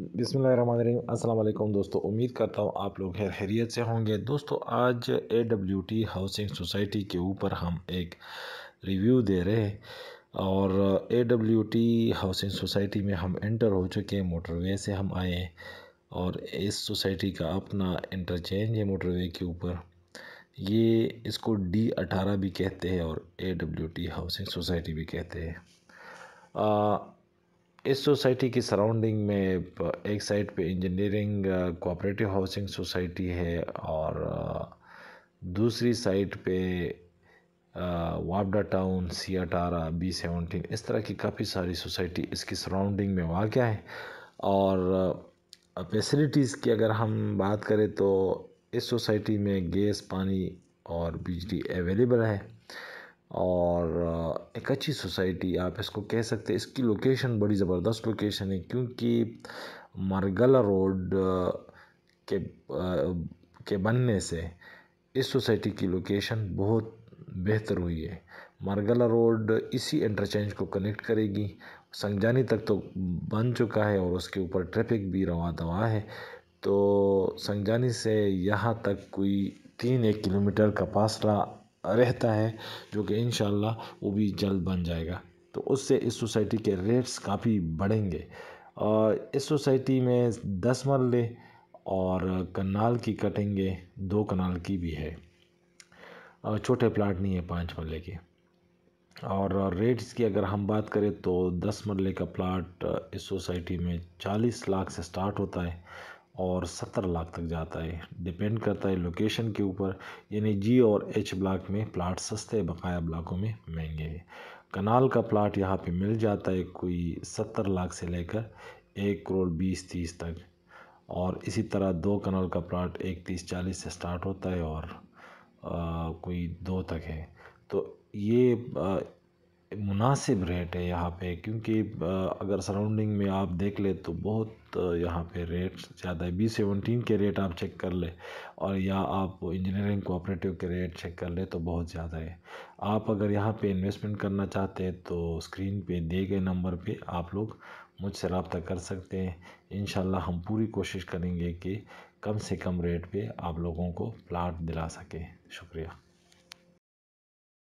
बिसमीम अल्लाम दोस्तों उम्मीद करता हूँ आप लोग खैर खैरियत से होंगे दोस्तों आज A W T housing society के ऊपर हम एक रिव्यू दे रहे हैं और A W T housing society में हम एंटर हो चुके हैं मोटरवे से हम आए हैं और इस सोसाइटी का अपना इंटरचेंज है मोटरवे के ऊपर ये इसको डी अठारह भी कहते हैं और A W T housing society भी कहते हैं इस सोसाइटी की सराउंडिंग में एक साइड पे इंजीनियरिंग कोऑपरेटिव हाउसिंग सोसाइटी है और दूसरी साइड पे वापडा टाउन सियाटारा बी सेवनटीन इस तरह की काफ़ी सारी सोसाइटी इसकी सराउंडिंग में वाक़ है और फैसिलिटीज़ की अगर हम बात करें तो इस सोसाइटी में गैस पानी और बिजली अवेलेबल है और एक अच्छी सोसाइटी आप इसको कह सकते हैं इसकी लोकेशन बड़ी ज़बरदस्त लोकेशन है क्योंकि मरगला रोड के के बनने से इस सोसाइटी की लोकेशन बहुत बेहतर हुई है मरगला रोड इसी इंटरचेंज को कनेक्ट करेगी संगजानी तक तो बन चुका है और उसके ऊपर ट्रैफिक भी रवा दवा है तो संगजानी से यहाँ तक कोई तीन एक किलोमीटर का फासला रहता है जो कि इन वो भी जल्द बन जाएगा तो उससे इस सोसाइटी के रेट्स काफ़ी बढ़ेंगे और इस सोसाइटी में दस मरले और कनाल की कटेंगे दो कनाल की भी है और छोटे प्लाट नहीं है पाँच मरले के और रेट्स की अगर हम बात करें तो दस मरले का प्लाट इस सोसाइटी में चालीस लाख से स्टार्ट होता है और सत्तर लाख तक जाता है डिपेंड करता है लोकेशन के ऊपर यानी जी और एच ब्लॉक में प्लाट सस्ते बकाया ब्लॉकों में महंगे हैं कनाल का प्लाट यहाँ पे मिल जाता है कोई सत्तर लाख से लेकर एक करोड़ बीस तीस तक और इसी तरह दो कनाल का प्लाट एक तीस चालीस से स्टार्ट होता है और आ, कोई दो तक है तो ये आ, मुनासिब रेट है यहाँ पे क्योंकि अगर सराउंडिंग में आप देख ले तो बहुत यहाँ पे रेट ज़्यादा है बी सेवनटीन के रेट आप चेक कर ले और या आप इंजीनियरिंग कोऑपरेटिव के रेट चेक कर ले तो बहुत ज़्यादा है आप अगर यहाँ पे इन्वेस्टमेंट करना चाहते हैं तो स्क्रीन पे दिए गए नंबर पे आप लोग मुझसे रबता कर सकते हैं इन हम पूरी कोशिश करेंगे कि कम से कम रेट पर आप लोगों को प्लाट दिला सकें शुक्रिया